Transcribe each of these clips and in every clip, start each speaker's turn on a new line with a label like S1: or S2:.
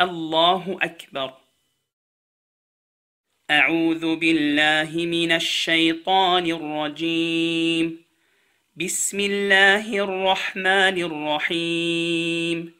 S1: الله أكبر أعوذ بالله من الشيطان الرجيم بسم الله الرحمن الرحيم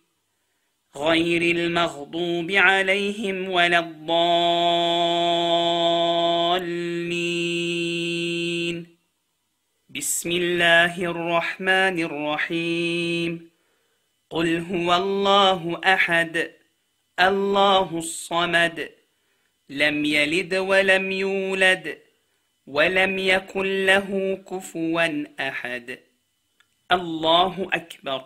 S1: غير المغضوب عليهم ولا الضالين بسم الله الرحمن الرحيم قل هو الله أحد الله الصمد لم يلد ولم يولد ولم يكن له كفوا أحد الله أكبر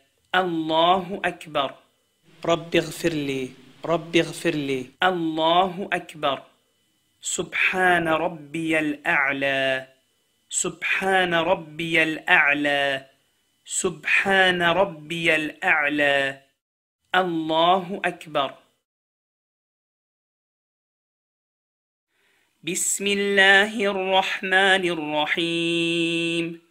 S1: الله أكبر رب اغفر لي رب اغفر لي الله أكبر سبحان ربي الأعلى سبحان ربي الأعلى سبحان ربي الأعلى الله أكبر بسم الله الرحمن الرحيم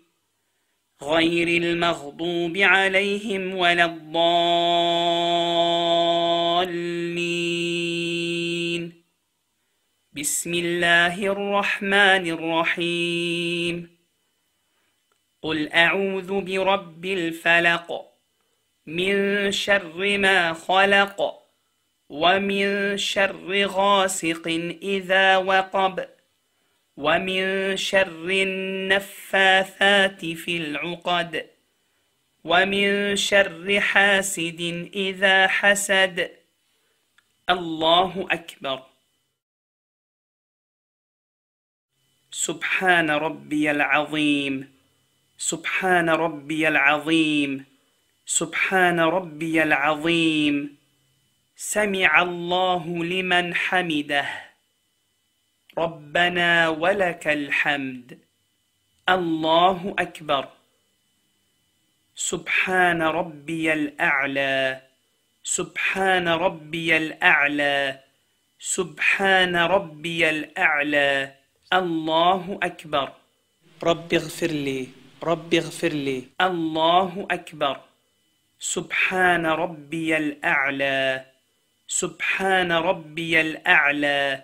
S1: غير المغضوب عليهم ولا الضالين بسم الله الرحمن الرحيم قل أعوذ برب الفلق من شر ما خلق ومن شر غاسق إذا وقب ومن شر النفاثات في العقد ومن شر حاسد إذا حسد الله أكبر سبحان ربي العظيم سبحان ربي العظيم سبحان ربي العظيم سمع الله لمن حمده ربنا ولك الحمد الله أكبر سبحان ربي الأعلى سبحان ربي الأعلى سبحان ربي الأعلى الله أكبر رب اغفر لي رب اغفر لي الله أكبر سبحان ربي الأعلى سبحان ربي الأعلى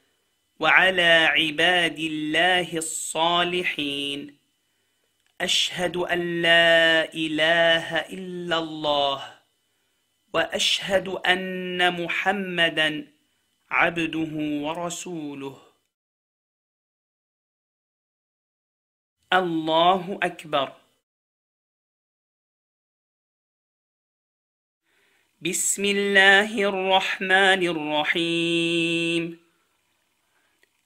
S1: وعلى عباد الله الصالحين أشهد أن لا إله إلا الله وأشهد أن محمدا عبده ورسوله الله أكبر بسم الله الرحمن الرحيم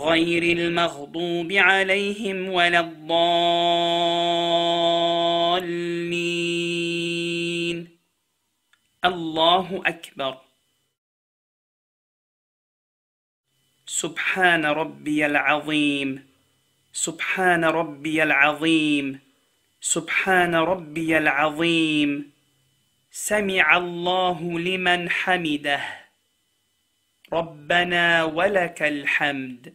S1: غير المغضوب عليهم ولا الضالين الله أكبر سبحان ربي العظيم سبحان ربي العظيم سبحان ربي العظيم سمع الله لمن حمده ربنا ولك الحمد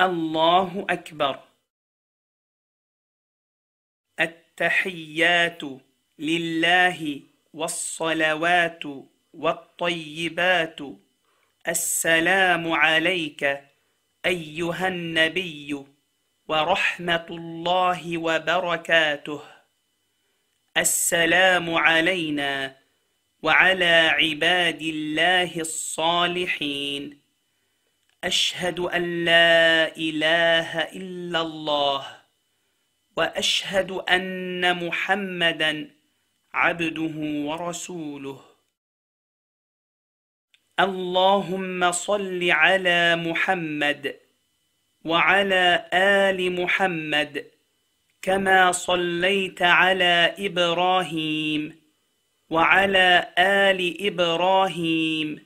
S1: الله أكبر التحيات لله والصلوات والطيبات السلام عليك أيها النبي ورحمة الله وبركاته السلام علينا وعلى عباد الله الصالحين أشهد أن لا إله إلا الله وأشهد أن محمدا عبده ورسوله اللهم صل على محمد وعلى آل محمد كما صليت على إبراهيم وعلى آل إبراهيم